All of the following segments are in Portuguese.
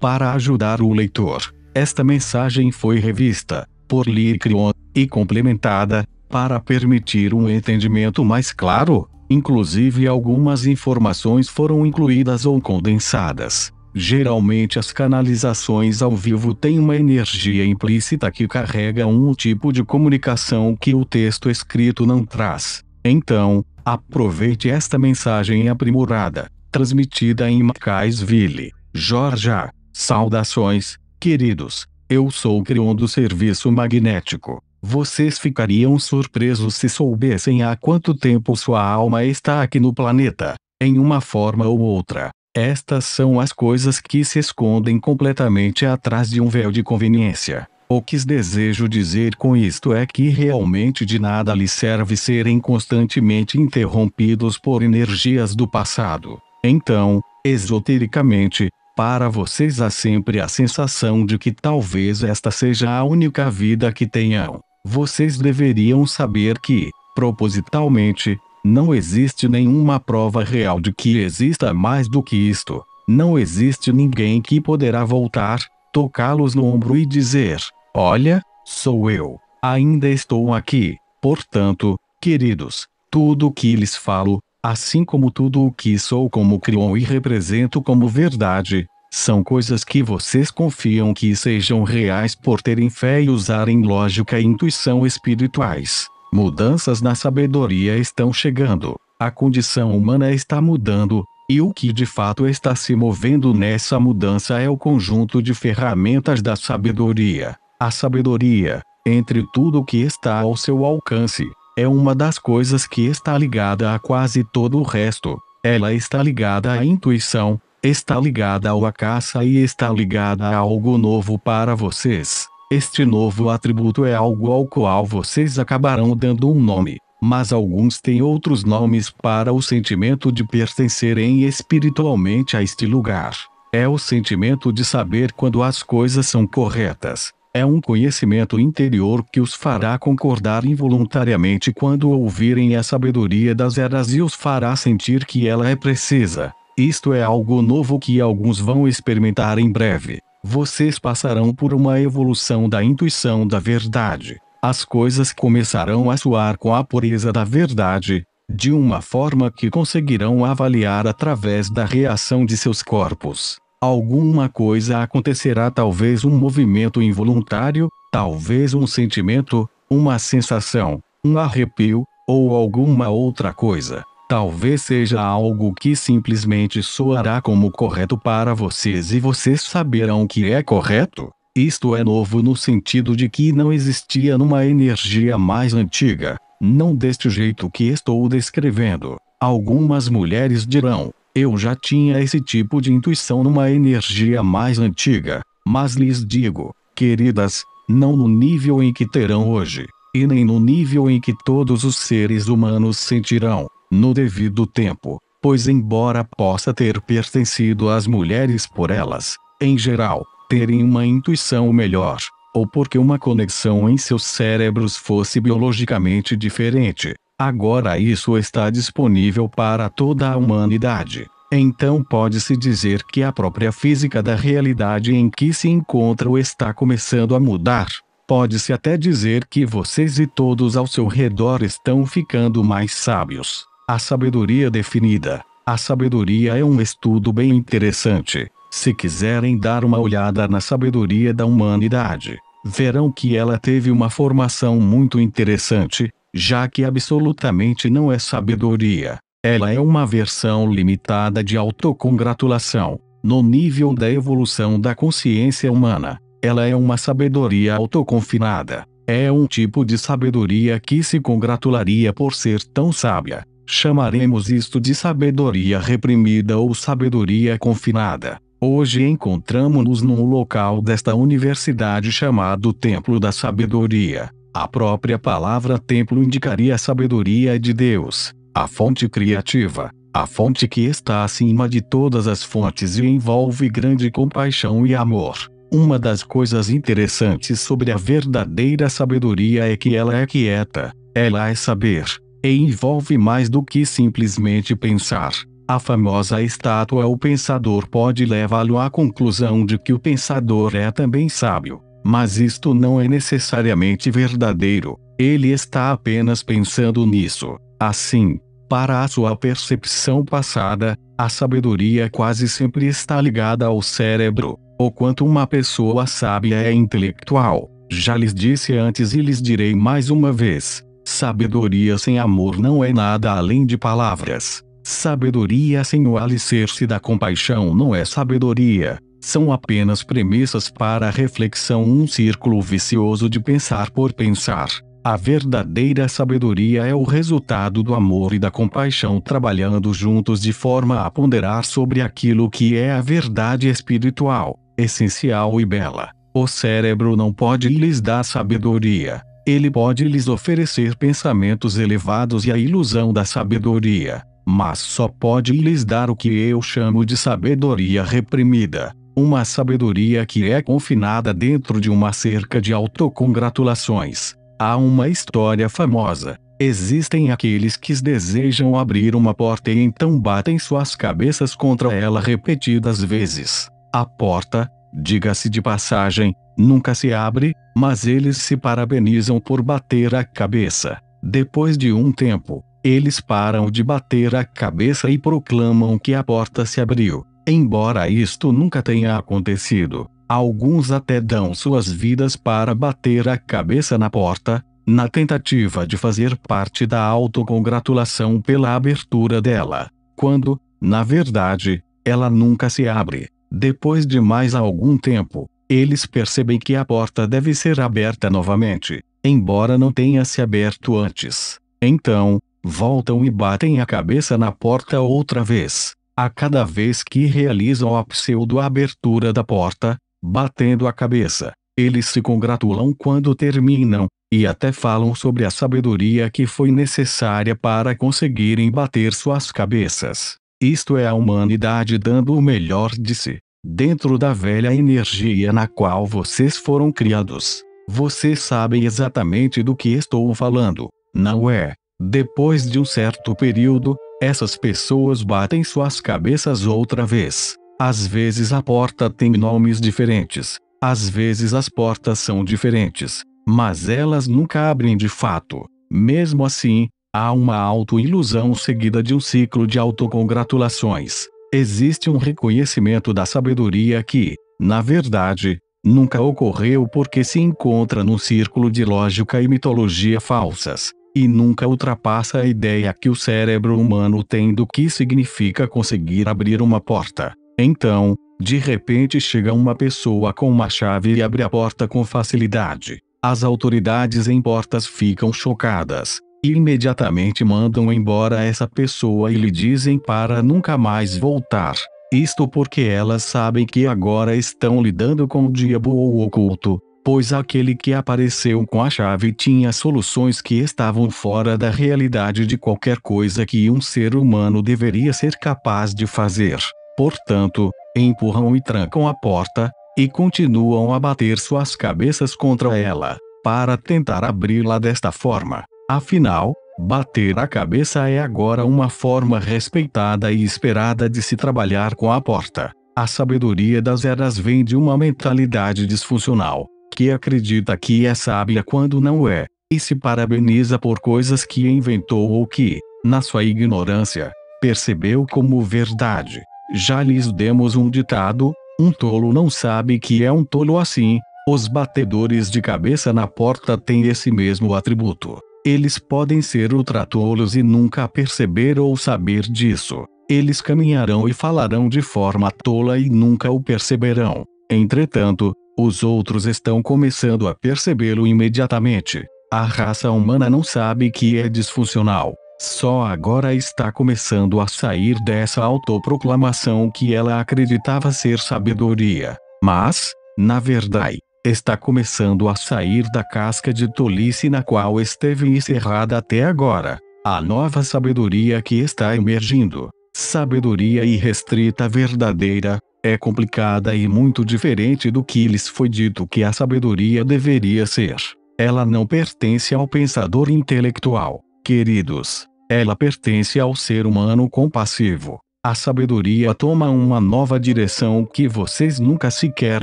Para ajudar o leitor, esta mensagem foi revista, por Licrion, e complementada, para permitir um entendimento mais claro, inclusive algumas informações foram incluídas ou condensadas. Geralmente as canalizações ao vivo têm uma energia implícita que carrega um tipo de comunicação que o texto escrito não traz. Então, aproveite esta mensagem aprimorada, transmitida em Macaisville, Georgia, Saudações, queridos. Eu sou o Crion do Serviço Magnético. Vocês ficariam surpresos se soubessem há quanto tempo sua alma está aqui no planeta, em uma forma ou outra. Estas são as coisas que se escondem completamente atrás de um véu de conveniência. O que desejo dizer com isto é que realmente de nada lhe serve serem constantemente interrompidos por energias do passado. Então, esotericamente, para vocês há sempre a sensação de que talvez esta seja a única vida que tenham. Vocês deveriam saber que, propositalmente, não existe nenhuma prova real de que exista mais do que isto. Não existe ninguém que poderá voltar, tocá-los no ombro e dizer: Olha, sou eu, ainda estou aqui. Portanto, queridos, tudo o que lhes falo, assim como tudo o que sou como criou e represento como verdade, são coisas que vocês confiam que sejam reais por terem fé e usarem lógica e intuição espirituais. Mudanças na sabedoria estão chegando. A condição humana está mudando, e o que de fato está se movendo nessa mudança é o conjunto de ferramentas da sabedoria. A sabedoria, entre tudo o que está ao seu alcance, é uma das coisas que está ligada a quase todo o resto. Ela está ligada à intuição, está ligada à caça e está ligada a algo novo para vocês. Este novo atributo é algo ao qual vocês acabarão dando um nome, mas alguns têm outros nomes para o sentimento de pertencerem espiritualmente a este lugar. É o sentimento de saber quando as coisas são corretas. É um conhecimento interior que os fará concordar involuntariamente quando ouvirem a sabedoria das eras e os fará sentir que ela é precisa. Isto é algo novo que alguns vão experimentar em breve. Vocês passarão por uma evolução da intuição da verdade. As coisas começarão a soar com a pureza da verdade, de uma forma que conseguirão avaliar através da reação de seus corpos. Alguma coisa acontecerá, talvez um movimento involuntário, talvez um sentimento, uma sensação, um arrepio, ou alguma outra coisa. Talvez seja algo que simplesmente soará como correto para vocês e vocês saberão que é correto. Isto é novo no sentido de que não existia numa energia mais antiga, não deste jeito que estou descrevendo. Algumas mulheres dirão: Eu já tinha esse tipo de intuição numa energia mais antiga, mas lhes digo, queridas, não no nível em que terão hoje, e nem no nível em que todos os seres humanos sentirão no devido tempo, pois, embora possa ter pertencido às mulheres por elas, em geral, terem uma intuição melhor, ou porque uma conexão em seus cérebros fosse biologicamente diferente, agora isso está disponível para toda a humanidade. Então pode-se dizer que a própria física da realidade em que se encontram está começando a mudar. Pode-se até dizer que vocês e todos ao seu redor estão ficando mais sábios. A sabedoria definida. A sabedoria é um estudo bem interessante. Se quiserem dar uma olhada na sabedoria da humanidade, verão que ela teve uma formação muito interessante, já que absolutamente não é sabedoria. Ela é uma versão limitada de autocongratulação, no nível da evolução da consciência humana. Ela é uma sabedoria autoconfinada. É um tipo de sabedoria que se congratularia por ser tão sábia. Chamaremos isto de sabedoria reprimida ou sabedoria confinada. Hoje encontramos-nos num local desta universidade chamado Templo da Sabedoria. A própria palavra templo indicaria a sabedoria de Deus, a fonte criativa, a fonte que está acima de todas as fontes e envolve grande compaixão e amor. Uma das coisas interessantes sobre a verdadeira sabedoria é que ela é quieta, ela é saber e envolve mais do que simplesmente pensar. A famosa estátua O Pensador pode levá-lo à conclusão de que o pensador é também sábio, mas isto não é necessariamente verdadeiro, ele está apenas pensando nisso. Assim, para a sua percepção passada, a sabedoria quase sempre está ligada ao cérebro, o quanto uma pessoa sábia é intelectual. Já lhes disse antes e lhes direi mais uma vez: Sabedoria sem amor não é nada além de palavras. Sabedoria sem o alicerce da compaixão não é sabedoria. São apenas premissas para a reflexão, um círculo vicioso de pensar por pensar. A verdadeira sabedoria é o resultado do amor e da compaixão trabalhando juntos de forma a ponderar sobre aquilo que é a verdade espiritual, essencial e bela. O cérebro não pode lhes dar sabedoria, ele pode lhes oferecer pensamentos elevados e a ilusão da sabedoria, mas só pode lhes dar o que eu chamo de sabedoria reprimida. Uma sabedoria que é confinada dentro de uma cerca de autocongratulações. Há uma história famosa. Existem aqueles que desejam abrir uma porta e então batem suas cabeças contra ela repetidas vezes. A porta, diga-se de passagem, nunca se abre, mas eles se parabenizam por bater a cabeça. Depois de um tempo, eles param de bater a cabeça e proclamam que a porta se abriu. Embora isto nunca tenha acontecido, alguns até dão suas vidas para bater a cabeça na porta, na tentativa de fazer parte da autocongratulação pela abertura dela, quando, na verdade, ela nunca se abre. Depois de mais algum tempo, eles percebem que a porta deve ser aberta novamente, embora não tenha se aberto antes. Então, voltam e batem a cabeça na porta outra vez. A cada vez que realizam a pseudo-abertura da porta, batendo a cabeça, eles se congratulam quando terminam, e até falam sobre a sabedoria que foi necessária para conseguirem bater suas cabeças. Isto é a humanidade dando o melhor de si. Dentro da velha energia na qual vocês foram criados. Vocês sabem exatamente do que estou falando, não é? Depois de um certo período, essas pessoas batem suas cabeças outra vez. Às vezes a porta tem nomes diferentes, às vezes as portas são diferentes, mas elas nunca abrem de fato. Mesmo assim, há uma autoilusão seguida de um ciclo de autocongratulações. Existe um reconhecimento da sabedoria que, na verdade, nunca ocorreu porque se encontra num círculo de lógica e mitologia falsas, e nunca ultrapassa a ideia que o cérebro humano tem do que significa conseguir abrir uma porta. Então, de repente chega uma pessoa com uma chave e abre a porta com facilidade. As autoridades em portas ficam chocadas, e imediatamente mandam embora essa pessoa e lhe dizem para nunca mais voltar. Isto porque elas sabem que agora estão lidando com o diabo ou oculto, pois aquele que apareceu com a chave tinha soluções que estavam fora da realidade de qualquer coisa que um ser humano deveria ser capaz de fazer. Portanto, empurram e trancam a porta, e continuam a bater suas cabeças contra ela, para tentar abri-la desta forma. Afinal, bater a cabeça é agora uma forma respeitada e esperada de se trabalhar com a porta. A sabedoria das eras vem de uma mentalidade disfuncional, que acredita que é sábia quando não é, e se parabeniza por coisas que inventou ou que, na sua ignorância, percebeu como verdade. Já lhes demos um ditado: um tolo não sabe que é um tolo assim. Os batedores de cabeça na porta têm esse mesmo atributo. Eles podem ser ultra-tolos e nunca perceber ou saber disso. Eles caminharão e falarão de forma tola e nunca o perceberão. Entretanto, os outros estão começando a percebê-lo imediatamente. A raça humana não sabe que é disfuncional. Só agora está começando a sair dessa autoproclamação que ela acreditava ser sabedoria. Mas, na verdade, está começando a sair da casca de tolice na qual esteve encerrada até agora. A nova sabedoria que está emergindo, sabedoria irrestrita verdadeira, é complicada e muito diferente do que lhes foi dito que a sabedoria deveria ser. Ela não pertence ao pensador intelectual, queridos. Ela pertence ao ser humano compassivo. A sabedoria toma uma nova direção que vocês nunca sequer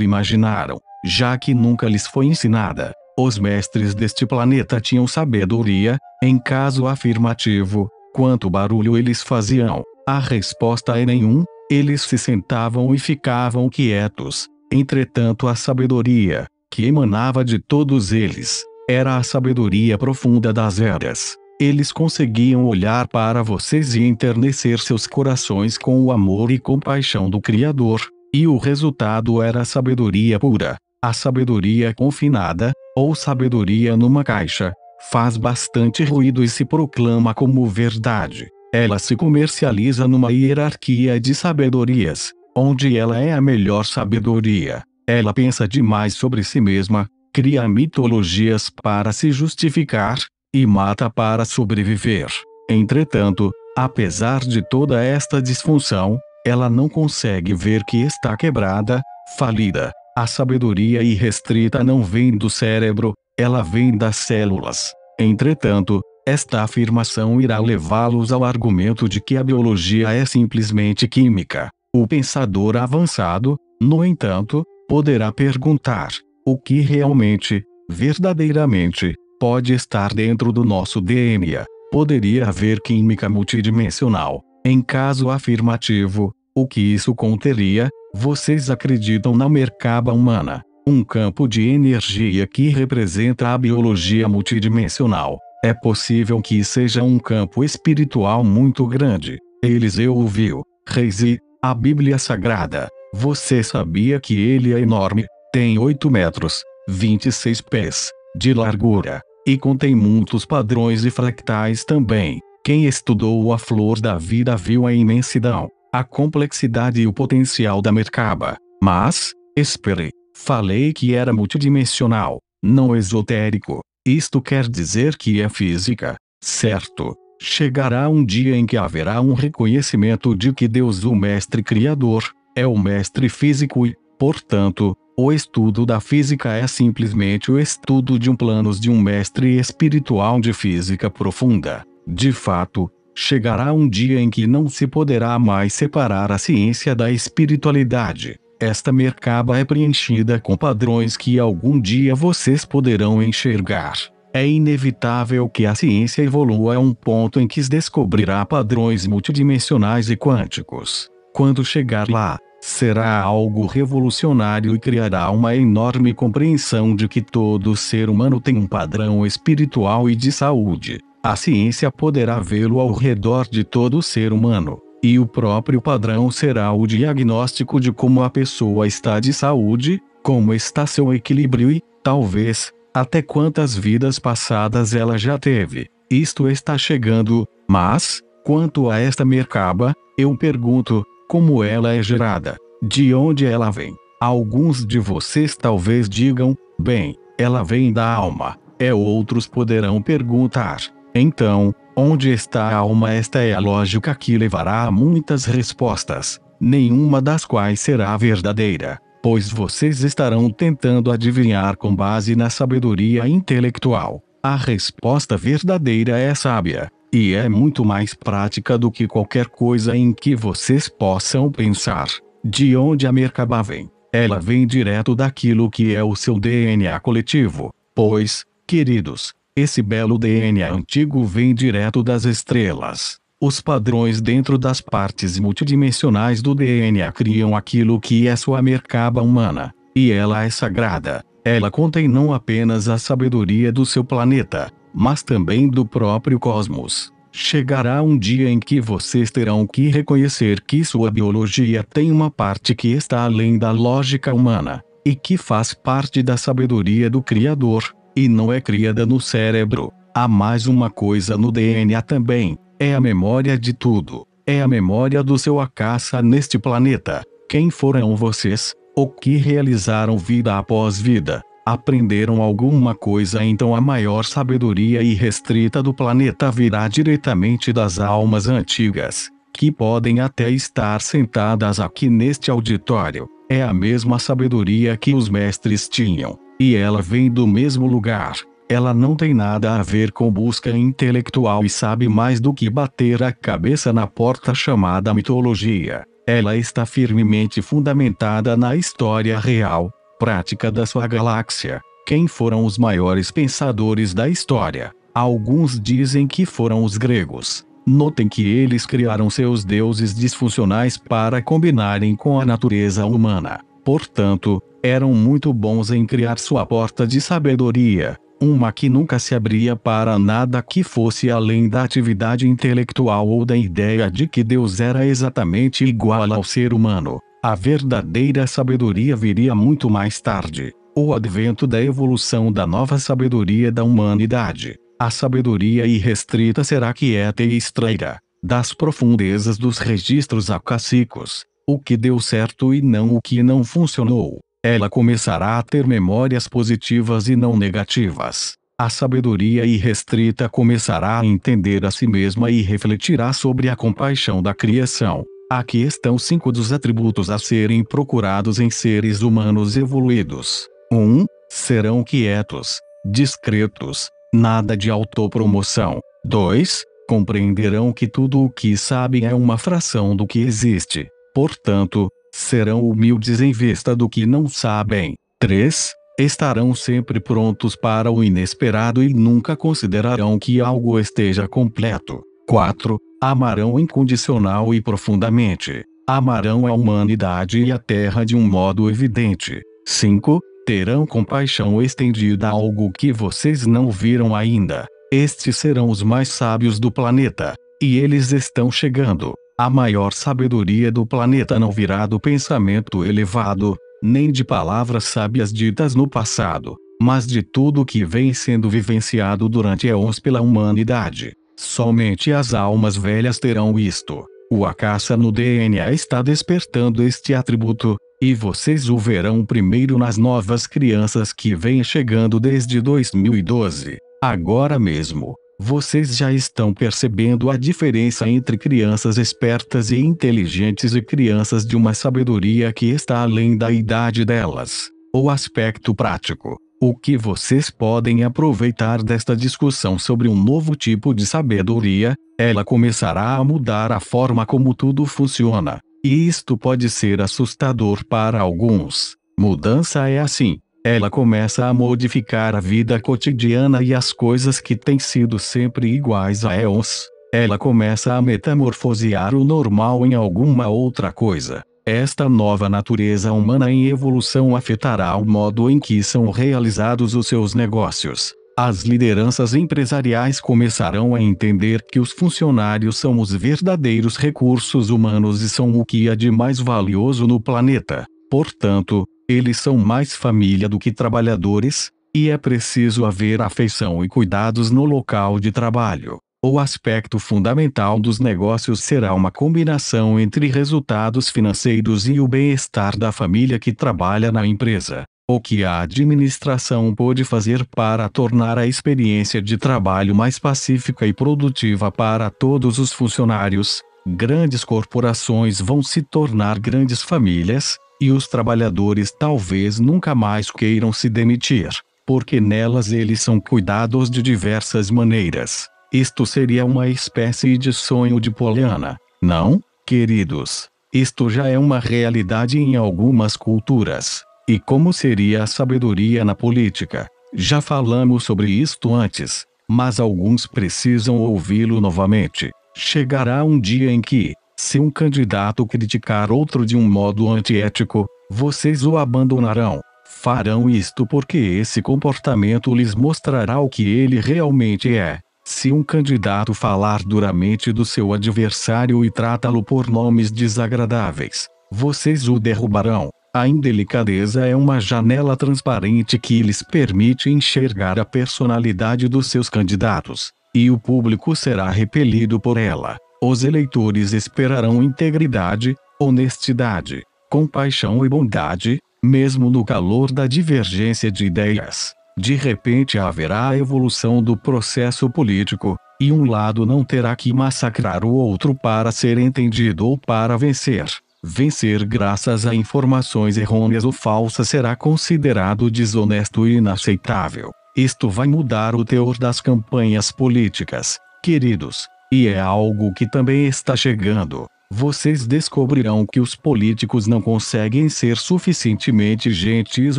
imaginaram já que nunca lhes foi ensinada. Os mestres deste planeta tinham sabedoria, em caso afirmativo, quanto barulho eles faziam? A resposta é nenhum, eles se sentavam e ficavam quietos. Entretanto, a sabedoria, que emanava de todos eles, era a sabedoria profunda das eras. Eles conseguiam olhar para vocês e enternecer seus corações com o amor e compaixão do Criador, e o resultado era sabedoria pura. A sabedoria confinada, ou sabedoria numa caixa, faz bastante ruído e se proclama como verdade. Ela se comercializa numa hierarquia de sabedorias, onde ela é a melhor sabedoria. Ela pensa demais sobre si mesma, cria mitologias para se justificar, e mata para sobreviver. Entretanto, apesar de toda esta disfunção, ela não consegue ver que está quebrada, falida, a sabedoria irrestrita não vem do cérebro, ela vem das células. Entretanto, esta afirmação irá levá-los ao argumento de que a biologia é simplesmente química. O pensador avançado, no entanto, poderá perguntar: o que realmente, verdadeiramente, pode estar dentro do nosso DNA? Poderia haver química multidimensional? Em caso afirmativo, o que isso conteria, vocês acreditam na mercaba humana, um campo de energia que representa a biologia multidimensional. É possível que seja um campo espiritual muito grande. Eliseu ouviu, Reis a Bíblia Sagrada. Você sabia que ele é enorme, tem 8 metros, 26 pés, de largura, e contém muitos padrões e fractais também. Quem estudou a flor da vida viu a imensidão a complexidade e o potencial da Merkaba. Mas, espere, falei que era multidimensional, não esotérico. Isto quer dizer que é física, certo? Chegará um dia em que haverá um reconhecimento de que Deus, o Mestre Criador, é o Mestre Físico e, portanto, o estudo da física é simplesmente o estudo de um planos de um mestre espiritual de física profunda. De fato, chegará um dia em que não se poderá mais separar a ciência da espiritualidade. Esta mercaba é preenchida com padrões que algum dia vocês poderão enxergar. É inevitável que a ciência evolua a um ponto em que descobrirá padrões multidimensionais e quânticos. Quando chegar lá, será algo revolucionário e criará uma enorme compreensão de que todo ser humano tem um padrão espiritual e de saúde. A ciência poderá vê-lo ao redor de todo ser humano, e o próprio padrão será o diagnóstico de como a pessoa está de saúde, como está seu equilíbrio e, talvez, até quantas vidas passadas ela já teve. Isto está chegando, mas, quanto a esta mercaba, eu pergunto: como ela é gerada? De onde ela vem? Alguns de vocês talvez digam: bem, ela vem da alma. É outros poderão perguntar: então, onde está a alma? Esta é a lógica que levará a muitas respostas, nenhuma das quais será verdadeira, pois vocês estarão tentando adivinhar com base na sabedoria intelectual. A resposta verdadeira é sábia, e é muito mais prática do que qualquer coisa em que vocês possam pensar. De onde a Merkaba vem? Ela vem direto daquilo que é o seu DNA coletivo. Pois, queridos, esse belo DNA antigo vem direto das estrelas. Os padrões dentro das partes multidimensionais do DNA criam aquilo que é sua mercaba humana, e ela é sagrada. Ela contém não apenas a sabedoria do seu planeta, mas também do próprio cosmos. Chegará um dia em que vocês terão que reconhecer que sua biologia tem uma parte que está além da lógica humana, e que faz parte da sabedoria do Criador, e não é criada no cérebro. Há mais uma coisa no DNA também: é a memória de tudo. É a memória do seu acaso neste planeta. Quem foram vocês? O que realizaram vida após vida? Aprenderam alguma coisa, então a maior sabedoria irrestrita do planeta virá diretamente das almas antigas, que podem até estar sentadas aqui neste auditório. É a mesma sabedoria que os mestres tinham e ela vem do mesmo lugar. Ela não tem nada a ver com busca intelectual e sabe mais do que bater a cabeça na porta chamada mitologia. Ela está firmemente fundamentada na história real, prática da sua galáxia. Quem foram os maiores pensadores da história? Alguns dizem que foram os gregos. Notem que eles criaram seus deuses disfuncionais para combinarem com a natureza humana. Portanto, eram muito bons em criar sua porta de sabedoria, uma que nunca se abria para nada que fosse além da atividade intelectual ou da ideia de que Deus era exatamente igual ao ser humano. A verdadeira sabedoria viria muito mais tarde, o advento da evolução da nova sabedoria da humanidade. A sabedoria irrestrita será quieta é e estreira, das profundezas dos registros acácicos, o que deu certo e não o que não funcionou ela começará a ter memórias positivas e não negativas. A sabedoria irrestrita começará a entender a si mesma e refletirá sobre a compaixão da criação. Aqui estão cinco dos atributos a serem procurados em seres humanos evoluídos. 1. Um, serão quietos, discretos, nada de autopromoção. 2. Compreenderão que tudo o que sabem é uma fração do que existe. Portanto, serão humildes em vista do que não sabem. 3. Estarão sempre prontos para o inesperado e nunca considerarão que algo esteja completo. 4. Amarão incondicional e profundamente. Amarão a humanidade e a terra de um modo evidente. 5. Terão compaixão estendida a algo que vocês não viram ainda. Estes serão os mais sábios do planeta. E eles estão chegando. A maior sabedoria do planeta não virá do pensamento elevado, nem de palavras sábias ditas no passado, mas de tudo que vem sendo vivenciado durante eons pela humanidade. Somente as almas velhas terão isto. O Akasha no DNA está despertando este atributo, e vocês o verão primeiro nas novas crianças que vêm chegando desde 2012, agora mesmo. Vocês já estão percebendo a diferença entre crianças espertas e inteligentes e crianças de uma sabedoria que está além da idade delas. O aspecto prático. O que vocês podem aproveitar desta discussão sobre um novo tipo de sabedoria, ela começará a mudar a forma como tudo funciona. E isto pode ser assustador para alguns. Mudança é assim. Ela começa a modificar a vida cotidiana e as coisas que têm sido sempre iguais a eons. Ela começa a metamorfosear o normal em alguma outra coisa. Esta nova natureza humana em evolução afetará o modo em que são realizados os seus negócios. As lideranças empresariais começarão a entender que os funcionários são os verdadeiros recursos humanos e são o que há de mais valioso no planeta. Portanto, eles são mais família do que trabalhadores, e é preciso haver afeição e cuidados no local de trabalho. O aspecto fundamental dos negócios será uma combinação entre resultados financeiros e o bem-estar da família que trabalha na empresa. O que a administração pode fazer para tornar a experiência de trabalho mais pacífica e produtiva para todos os funcionários? Grandes corporações vão se tornar grandes famílias, e os trabalhadores talvez nunca mais queiram se demitir, porque nelas eles são cuidados de diversas maneiras. Isto seria uma espécie de sonho de Poliana, não, queridos? Isto já é uma realidade em algumas culturas. E como seria a sabedoria na política? Já falamos sobre isto antes, mas alguns precisam ouvi-lo novamente. Chegará um dia em que, se um candidato criticar outro de um modo antiético, vocês o abandonarão. Farão isto porque esse comportamento lhes mostrará o que ele realmente é. Se um candidato falar duramente do seu adversário e tratá-lo por nomes desagradáveis, vocês o derrubarão. A indelicadeza é uma janela transparente que lhes permite enxergar a personalidade dos seus candidatos, e o público será repelido por ela. Os eleitores esperarão integridade, honestidade, compaixão e bondade, mesmo no calor da divergência de ideias. De repente haverá a evolução do processo político, e um lado não terá que massacrar o outro para ser entendido ou para vencer. Vencer graças a informações errôneas ou falsas será considerado desonesto e inaceitável. Isto vai mudar o teor das campanhas políticas. Queridos, e é algo que também está chegando. Vocês descobrirão que os políticos não conseguem ser suficientemente gentis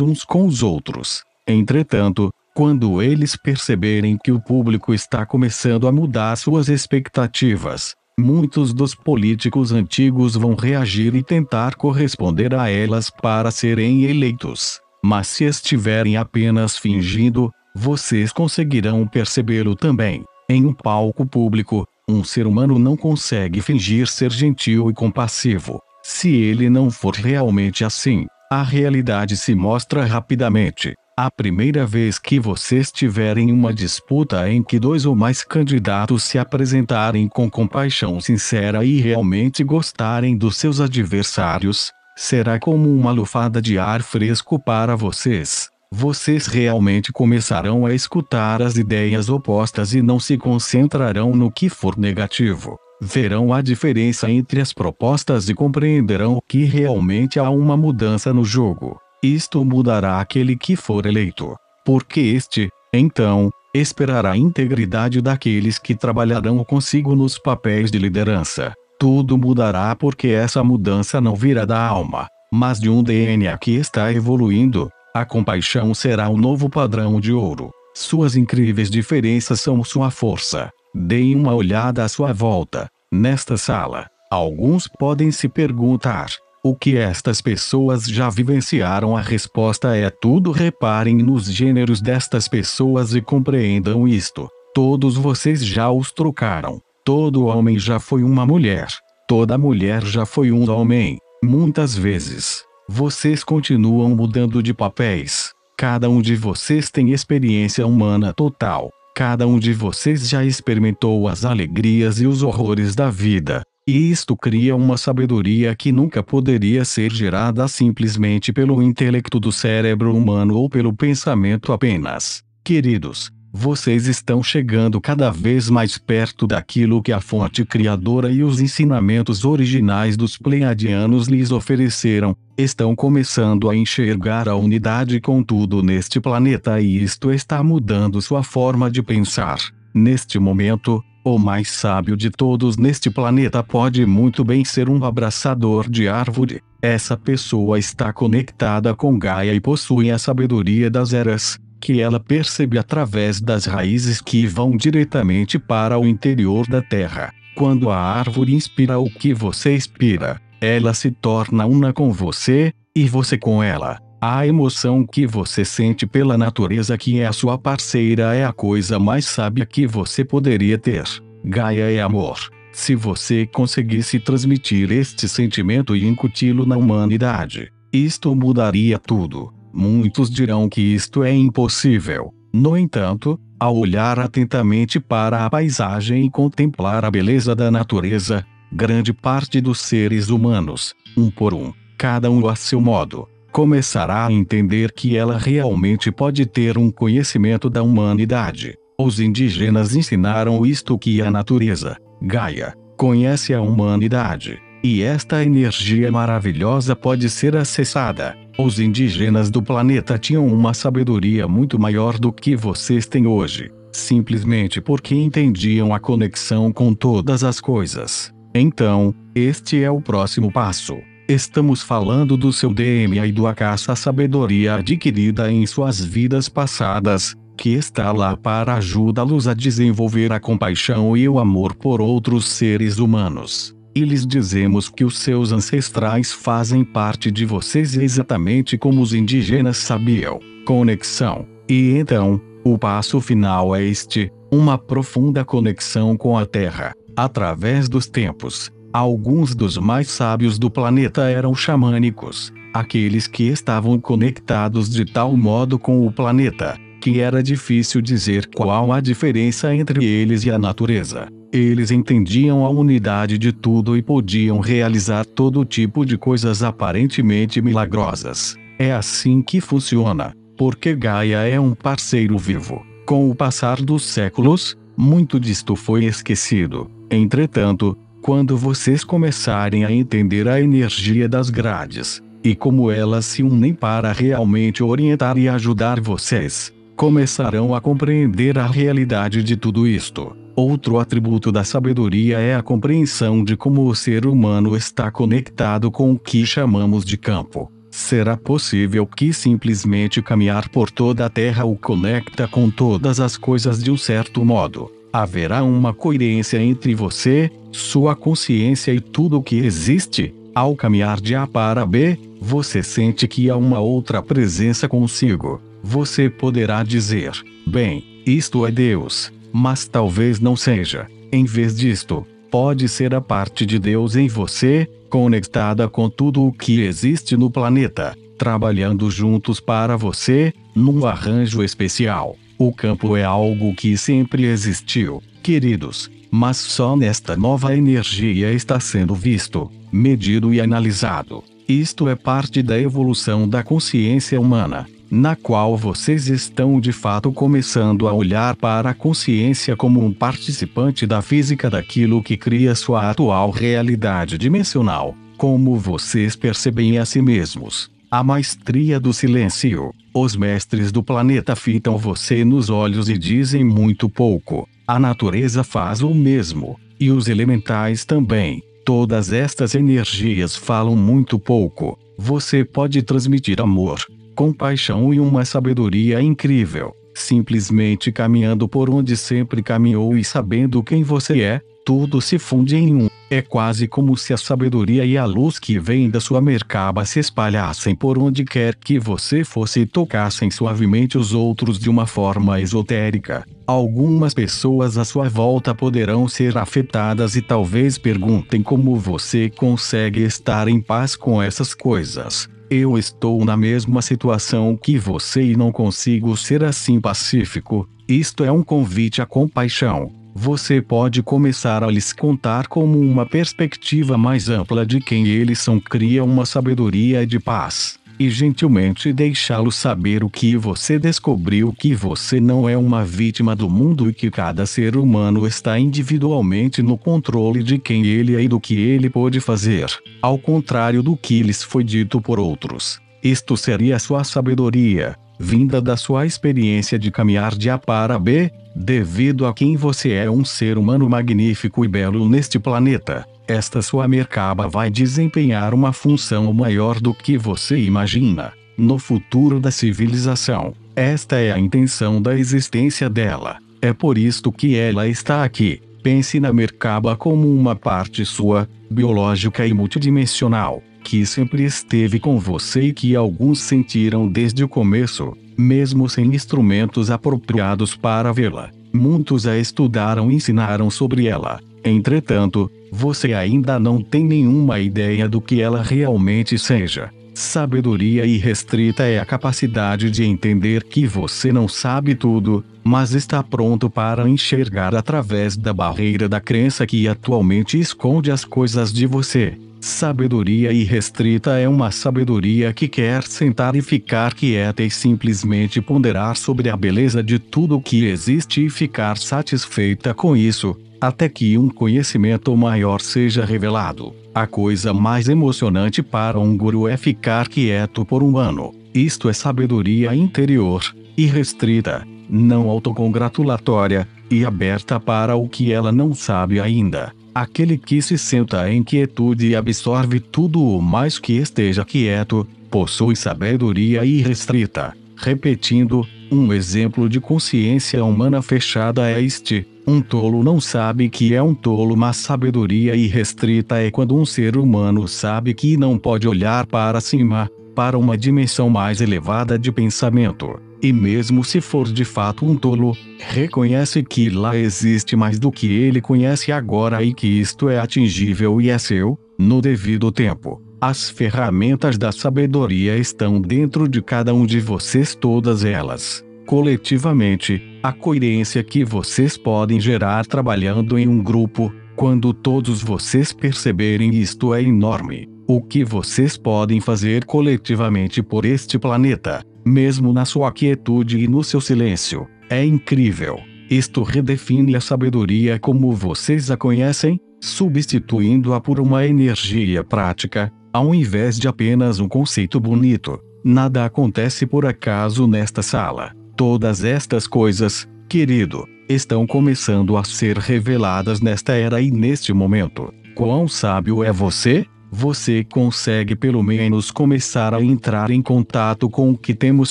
uns com os outros. Entretanto, quando eles perceberem que o público está começando a mudar suas expectativas, muitos dos políticos antigos vão reagir e tentar corresponder a elas para serem eleitos. Mas se estiverem apenas fingindo, vocês conseguirão percebê-lo também. Em um palco público, um ser humano não consegue fingir ser gentil e compassivo. Se ele não for realmente assim, a realidade se mostra rapidamente. A primeira vez que vocês tiverem uma disputa em que dois ou mais candidatos se apresentarem com compaixão sincera e realmente gostarem dos seus adversários, será como uma lufada de ar fresco para vocês vocês realmente começarão a escutar as ideias opostas e não se concentrarão no que for negativo. Verão a diferença entre as propostas e compreenderão que realmente há uma mudança no jogo. Isto mudará aquele que for eleito. Porque este, então, esperará a integridade daqueles que trabalharão consigo nos papéis de liderança. Tudo mudará porque essa mudança não virá da alma, mas de um DNA que está evoluindo, a compaixão será o novo padrão de ouro. Suas incríveis diferenças são sua força. Deem uma olhada à sua volta. Nesta sala, alguns podem se perguntar: o que estas pessoas já vivenciaram? A resposta é tudo. Reparem nos gêneros destas pessoas e compreendam isto. Todos vocês já os trocaram. Todo homem já foi uma mulher. Toda mulher já foi um homem, muitas vezes. Vocês continuam mudando de papéis. Cada um de vocês tem experiência humana total. Cada um de vocês já experimentou as alegrias e os horrores da vida. E isto cria uma sabedoria que nunca poderia ser gerada simplesmente pelo intelecto do cérebro humano ou pelo pensamento apenas. Queridos, vocês estão chegando cada vez mais perto daquilo que a fonte criadora e os ensinamentos originais dos pleiadianos lhes ofereceram, estão começando a enxergar a unidade com tudo neste planeta e isto está mudando sua forma de pensar. Neste momento, o mais sábio de todos neste planeta pode muito bem ser um abraçador de árvore. Essa pessoa está conectada com Gaia e possui a sabedoria das eras, que ela percebe através das raízes que vão diretamente para o interior da Terra. Quando a árvore inspira o que você inspira. Ela se torna uma com você, e você com ela. A emoção que você sente pela natureza que é a sua parceira é a coisa mais sábia que você poderia ter. Gaia é amor. Se você conseguisse transmitir este sentimento e incuti-lo na humanidade, isto mudaria tudo. Muitos dirão que isto é impossível. No entanto, ao olhar atentamente para a paisagem e contemplar a beleza da natureza, grande parte dos seres humanos, um por um, cada um a seu modo, começará a entender que ela realmente pode ter um conhecimento da humanidade. Os indígenas ensinaram isto que a natureza, Gaia, conhece a humanidade, e esta energia maravilhosa pode ser acessada. Os indígenas do planeta tinham uma sabedoria muito maior do que vocês têm hoje, simplesmente porque entendiam a conexão com todas as coisas. Então, este é o próximo passo. Estamos falando do seu DNA e do acaso a sabedoria adquirida em suas vidas passadas, que está lá para ajudá-los a desenvolver a compaixão e o amor por outros seres humanos. E lhes dizemos que os seus ancestrais fazem parte de vocês exatamente como os indígenas sabiam. Conexão. E então, o passo final é este: uma profunda conexão com a Terra. Através dos tempos, alguns dos mais sábios do planeta eram xamânicos, aqueles que estavam conectados de tal modo com o planeta, que era difícil dizer qual a diferença entre eles e a natureza. Eles entendiam a unidade de tudo e podiam realizar todo tipo de coisas aparentemente milagrosas. É assim que funciona, porque Gaia é um parceiro vivo. Com o passar dos séculos, muito disto foi esquecido, Entretanto, quando vocês começarem a entender a energia das grades, e como elas se unem para realmente orientar e ajudar vocês, começarão a compreender a realidade de tudo isto. Outro atributo da sabedoria é a compreensão de como o ser humano está conectado com o que chamamos de campo. Será possível que simplesmente caminhar por toda a Terra o conecta com todas as coisas de um certo modo haverá uma coerência entre você, sua consciência e tudo o que existe. Ao caminhar de A para B, você sente que há uma outra presença consigo. Você poderá dizer: bem, isto é Deus, mas talvez não seja. Em vez disto, pode ser a parte de Deus em você, conectada com tudo o que existe no planeta, trabalhando juntos para você, num arranjo especial. O campo é algo que sempre existiu, queridos, mas só nesta nova energia está sendo visto, medido e analisado. Isto é parte da evolução da consciência humana, na qual vocês estão de fato começando a olhar para a consciência como um participante da física daquilo que cria sua atual realidade dimensional, como vocês percebem a si mesmos. A maestria do silêncio. Os mestres do planeta fitam você nos olhos e dizem muito pouco. A natureza faz o mesmo. E os elementais também. Todas estas energias falam muito pouco. Você pode transmitir amor, compaixão e uma sabedoria incrível, simplesmente caminhando por onde sempre caminhou e sabendo quem você é, tudo se funde em um. É quase como se a sabedoria e a luz que vem da sua mercaba se espalhassem por onde quer que você fosse e tocassem suavemente os outros de uma forma esotérica. Algumas pessoas à sua volta poderão ser afetadas e talvez perguntem como você consegue estar em paz com essas coisas. Eu estou na mesma situação que você e não consigo ser assim pacífico. Isto é um convite à compaixão você pode começar a lhes contar como uma perspectiva mais ampla de quem eles são cria uma sabedoria de paz, e gentilmente deixá-los saber o que você descobriu que você não é uma vítima do mundo e que cada ser humano está individualmente no controle de quem ele é e do que ele pode fazer, ao contrário do que lhes foi dito por outros. Isto seria sua sabedoria, vinda da sua experiência de caminhar de A para B, devido a quem você é um ser humano magnífico e belo neste planeta. Esta sua mercaba vai desempenhar uma função maior do que você imagina, no futuro da civilização. Esta é a intenção da existência dela. É por isto que ela está aqui. Pense na mercaba como uma parte sua, biológica e multidimensional que sempre esteve com você e que alguns sentiram desde o começo, mesmo sem instrumentos apropriados para vê-la. Muitos a estudaram e ensinaram sobre ela. Entretanto, você ainda não tem nenhuma ideia do que ela realmente seja. Sabedoria irrestrita é a capacidade de entender que você não sabe tudo, mas está pronto para enxergar através da barreira da crença que atualmente esconde as coisas de você. Sabedoria irrestrita é uma sabedoria que quer sentar e ficar quieta e simplesmente ponderar sobre a beleza de tudo o que existe e ficar satisfeita com isso até que um conhecimento maior seja revelado. A coisa mais emocionante para um guru é ficar quieto por um ano. Isto é sabedoria interior, irrestrita, não autocongratulatória, e aberta para o que ela não sabe ainda. Aquele que se senta em quietude e absorve tudo o mais que esteja quieto, possui sabedoria irrestrita. Repetindo, um exemplo de consciência humana fechada é este: um tolo não sabe que é um tolo, mas sabedoria irrestrita é quando um ser humano sabe que não pode olhar para cima, para uma dimensão mais elevada de pensamento. E mesmo se for de fato um tolo, reconhece que lá existe mais do que ele conhece agora e que isto é atingível e é seu, no devido tempo. As ferramentas da sabedoria estão dentro de cada um de vocês, todas elas coletivamente, a coerência que vocês podem gerar trabalhando em um grupo, quando todos vocês perceberem isto é enorme. O que vocês podem fazer coletivamente por este planeta, mesmo na sua quietude e no seu silêncio, é incrível. Isto redefine a sabedoria como vocês a conhecem, substituindo-a por uma energia prática, ao invés de apenas um conceito bonito. Nada acontece por acaso nesta sala. Todas estas coisas, querido, estão começando a ser reveladas nesta era e neste momento. Quão sábio é você? Você consegue pelo menos começar a entrar em contato com o que temos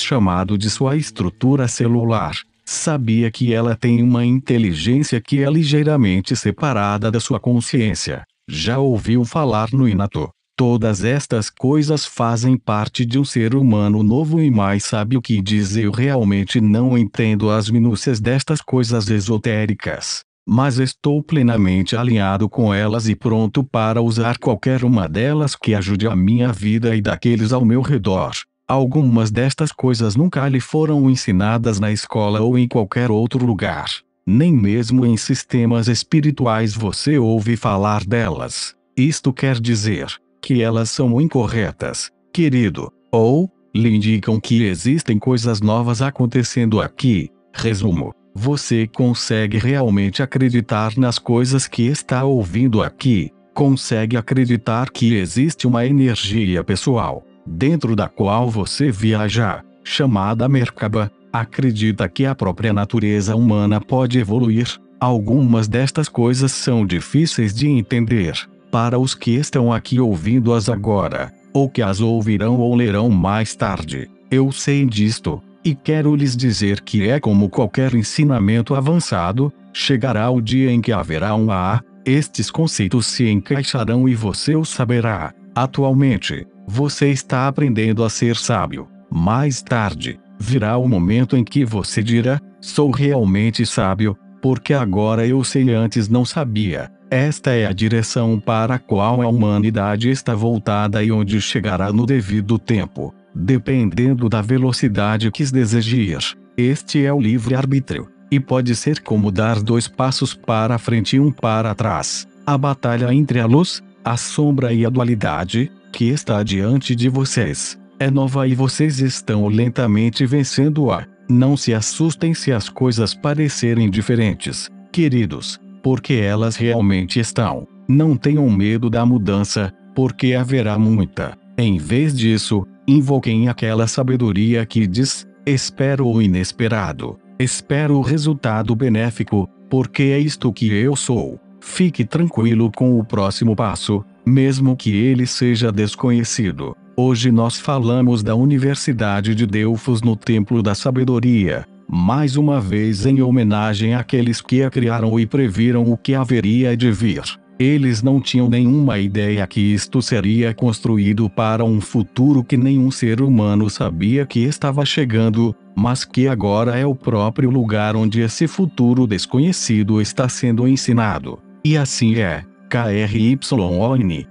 chamado de sua estrutura celular. Sabia que ela tem uma inteligência que é ligeiramente separada da sua consciência. Já ouviu falar no inato? Todas estas coisas fazem parte de um ser humano novo e mais sábio que diz eu realmente não entendo as minúcias destas coisas esotéricas, mas estou plenamente alinhado com elas e pronto para usar qualquer uma delas que ajude a minha vida e daqueles ao meu redor. Algumas destas coisas nunca lhe foram ensinadas na escola ou em qualquer outro lugar. Nem mesmo em sistemas espirituais você ouve falar delas. Isto quer dizer, que elas são incorretas, querido, ou lhe indicam que existem coisas novas acontecendo aqui. Resumo: você consegue realmente acreditar nas coisas que está ouvindo aqui? Consegue acreditar que existe uma energia pessoal dentro da qual você viaja, chamada Merkaba? Acredita que a própria natureza humana pode evoluir? Algumas destas coisas são difíceis de entender, para os que estão aqui ouvindo-as agora, ou que as ouvirão ou lerão mais tarde. Eu sei disto, e quero lhes dizer que é como qualquer ensinamento avançado, chegará o dia em que haverá um A, estes conceitos se encaixarão e você o saberá. Atualmente, você está aprendendo a ser sábio. Mais tarde, virá o momento em que você dirá: sou realmente sábio, porque agora eu sei antes não sabia. Esta é a direção para a qual a humanidade está voltada e onde chegará no devido tempo, dependendo da velocidade que deseje ir. Este é o livre-arbítrio, e pode ser como dar dois passos para frente e um para trás. A batalha entre a luz, a sombra e a dualidade, que está diante de vocês, é nova e vocês estão lentamente vencendo-a. Não se assustem se as coisas parecerem diferentes, queridos porque elas realmente estão. Não tenham medo da mudança, porque haverá muita. Em vez disso, invoquem aquela sabedoria que diz: espero o inesperado, espero o resultado benéfico, porque é isto que eu sou. Fique tranquilo com o próximo passo, mesmo que ele seja desconhecido. Hoje nós falamos da Universidade de Delfos no Templo da Sabedoria mais uma vez em homenagem àqueles que a criaram e previram o que haveria de vir. Eles não tinham nenhuma ideia que isto seria construído para um futuro que nenhum ser humano sabia que estava chegando, mas que agora é o próprio lugar onde esse futuro desconhecido está sendo ensinado. E assim é. KRYON